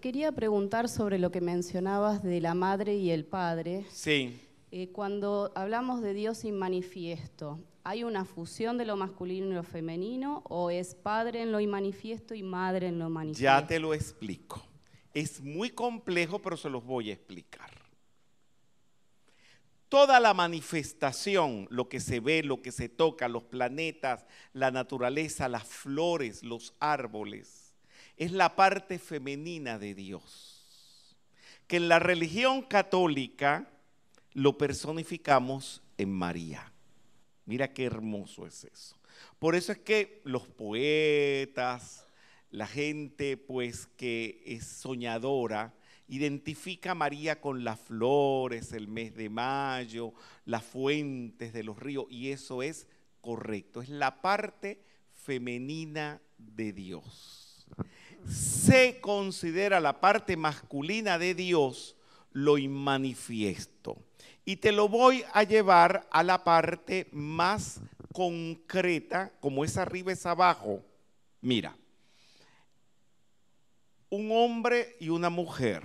quería preguntar sobre lo que mencionabas de la madre y el padre. Sí. Eh, cuando hablamos de Dios inmanifiesto, manifiesto, ¿hay una fusión de lo masculino y lo femenino o es padre en lo inmanifiesto y madre en lo manifiesto? Ya te lo explico. Es muy complejo, pero se los voy a explicar. Toda la manifestación, lo que se ve, lo que se toca, los planetas, la naturaleza, las flores, los árboles, es la parte femenina de Dios, que en la religión católica lo personificamos en María. Mira qué hermoso es eso. Por eso es que los poetas, la gente pues que es soñadora, identifica a María con las flores, el mes de mayo, las fuentes de los ríos, y eso es correcto, es la parte femenina de Dios se considera la parte masculina de Dios lo inmanifiesto. Y te lo voy a llevar a la parte más concreta, como es arriba es abajo. Mira, un hombre y una mujer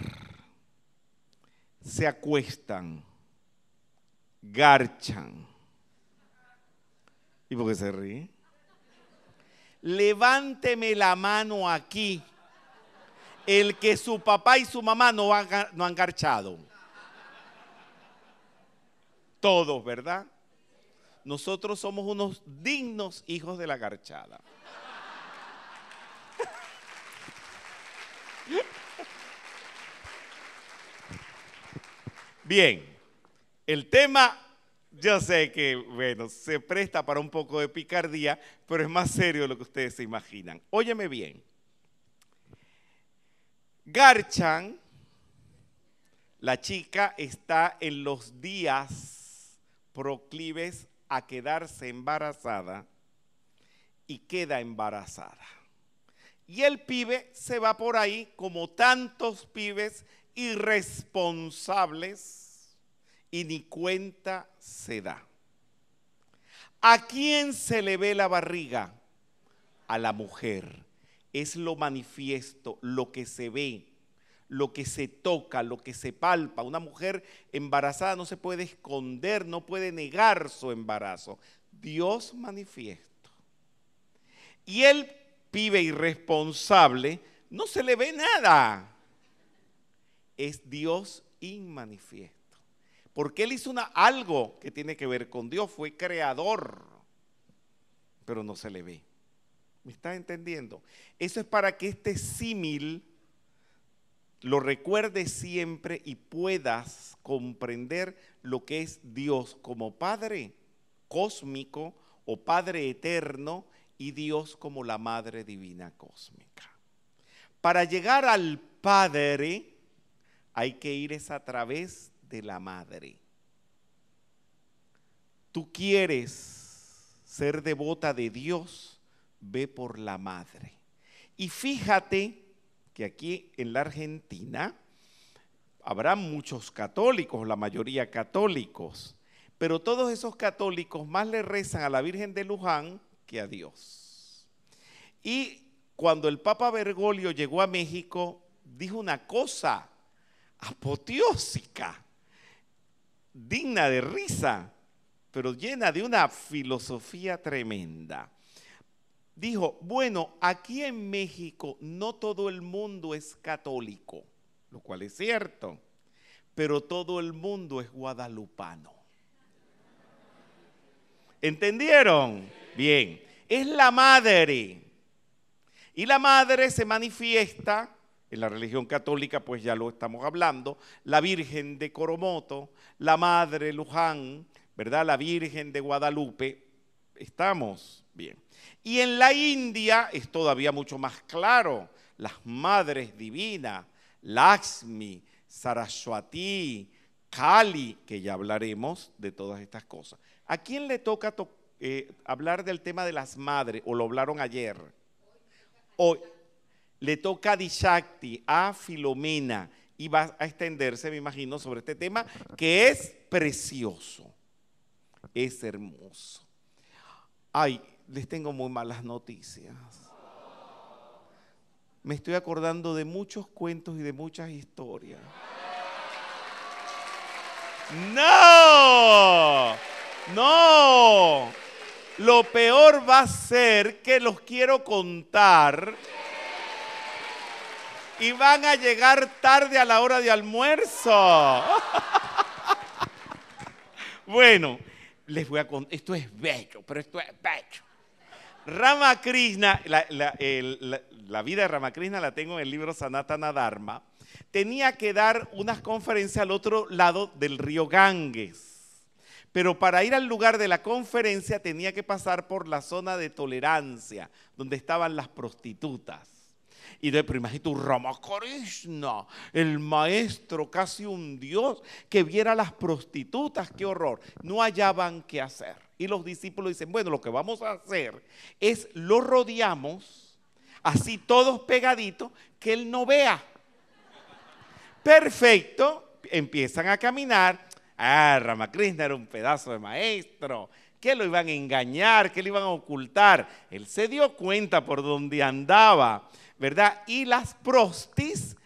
se acuestan, garchan. ¿Y por qué se ríe? Levánteme la mano aquí el que su papá y su mamá no han, no garchado. Todos, ¿verdad? Nosotros somos unos dignos hijos de la garchada. Bien, el tema, yo sé que, bueno, se presta para un poco de picardía, pero es más serio de lo que ustedes se imaginan. Óyeme bien. Garchan, la chica está en los días proclives a quedarse embarazada y queda embarazada. Y el pibe se va por ahí como tantos pibes irresponsables y ni cuenta se da. ¿A quién se le ve la barriga? A la mujer es lo manifiesto, lo que se ve, lo que se toca, lo que se palpa. Una mujer embarazada no se puede esconder, no puede negar su embarazo. Dios manifiesto. Y el pibe irresponsable no se le ve nada. Es Dios inmanifiesto. Porque él hizo una, algo que tiene que ver con Dios, fue creador, pero no se le ve. ¿Me estás entendiendo? Eso es para que este símil lo recuerdes siempre y puedas comprender lo que es Dios como Padre cósmico o Padre eterno y Dios como la Madre Divina Cósmica. Para llegar al Padre hay que ir es a través de la Madre. Tú quieres ser devota de Dios ve por la madre. Y fíjate que aquí en la Argentina habrá muchos católicos, la mayoría católicos, pero todos esos católicos más le rezan a la Virgen de Luján que a Dios. Y cuando el Papa Bergoglio llegó a México, dijo una cosa apoteósica, digna de risa, pero llena de una filosofía tremenda dijo, bueno, aquí en México no todo el mundo es católico, lo cual es cierto, pero todo el mundo es guadalupano. ¿Entendieron? Bien, es la madre. Y la madre se manifiesta en la religión católica, pues ya lo estamos hablando, la Virgen de Coromoto, la Madre Luján, ¿verdad? La Virgen de Guadalupe. Estamos bien. Y en la India es todavía mucho más claro. Las madres divinas, Lakshmi, Saraswati, Kali, que ya hablaremos de todas estas cosas. ¿A quién le toca eh, hablar del tema de las madres? ¿O lo hablaron ayer? Hoy le toca a Dishakti, a Filomena, y va a extenderse, me imagino, sobre este tema que es precioso, es hermoso. Ay, les tengo muy malas noticias. Me estoy acordando de muchos cuentos y de muchas historias. No, no. Lo peor va a ser que los quiero contar y van a llegar tarde a la hora de almuerzo. bueno, les voy a contar, esto es bello, pero esto es bello. Ramakrishna, la, la, vida de Ramakrishna la tengo en el libro Sanatana Dharma, tenía que dar unas conferencias al otro lado del río Ganges. Pero para ir al lugar de la conferencia tenía que pasar por la zona de tolerancia, donde estaban las prostitutas. Y de tu Ramakrishna, el maestro, casi un dios, que viera a las prostitutas, qué horror. No hallaban qué hacer. Y los discípulos dicen, bueno, lo que vamos a hacer es lo rodeamos, así todos pegaditos, que él no vea. Perfecto, empiezan a caminar. Ah, Ramakrishna era un pedazo de maestro, que lo iban a engañar, que lo iban a ocultar. Él se dio cuenta por donde andaba, ¿verdad? Y las prostis,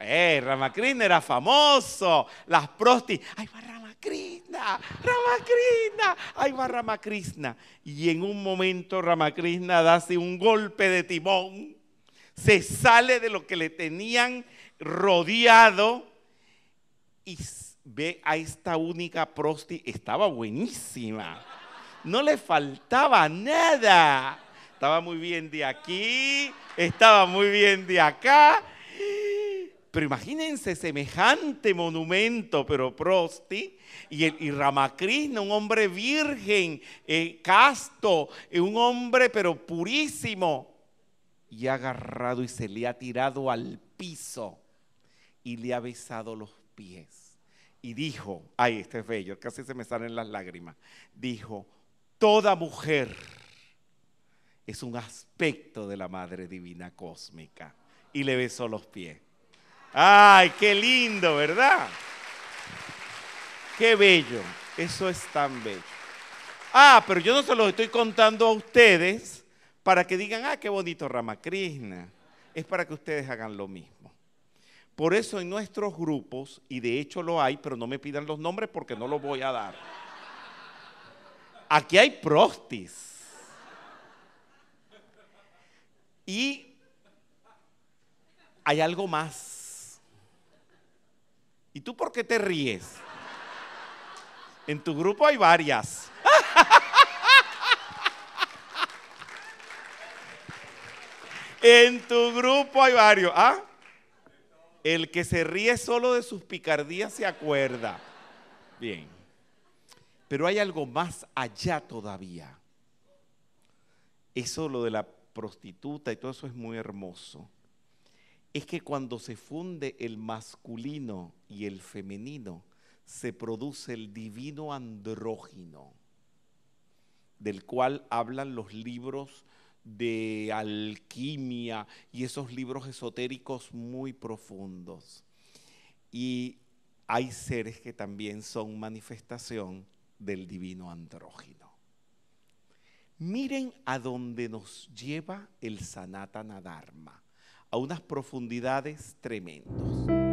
eh, Ramakrishna era famoso, las prostis, ay, va Ramakrishna, ahí va Ramakrishna. Y en un momento Ramakrishna hace un golpe de timón, se sale de lo que le tenían rodeado y ve a esta única prosti, estaba buenísima, no le faltaba nada. Estaba muy bien de aquí, estaba muy bien de acá, pero imagínense semejante monumento, pero Prosti y, el, un hombre virgen, eh, casto, eh, un hombre pero purísimo. Y ha agarrado y se le ha tirado al piso y le ha besado los pies. Y dijo, ay, este es bello, casi se me salen las lágrimas. Dijo, toda mujer es un aspecto de la Madre Divina Cósmica. Y le besó los pies. Ay, qué lindo, ¿verdad? Qué bello. Eso es tan bello. Ah, pero yo no se los estoy contando a ustedes para que digan, ah, qué bonito Ramakrishna. Es para que ustedes hagan lo mismo. Por eso en nuestros grupos, y de hecho lo hay, pero no me pidan los nombres porque no los voy a dar. Aquí hay prostis. Y hay algo más. ¿Y tú por qué te ríes? En tu grupo hay varias. En tu grupo hay varios. ¿ah? El que se ríe solo de sus picardías se acuerda. Bien. Pero hay algo más allá todavía. Eso lo de la prostituta y todo eso es muy hermoso. Es que cuando se funde el masculino y el femenino, se produce el divino andrógino, del cual hablan los libros de alquimia y esos libros esotéricos muy profundos. Y hay seres que también son manifestación del divino andrógino. Miren a dónde nos lleva el Sanatana Dharma, a unas profundidades tremendas.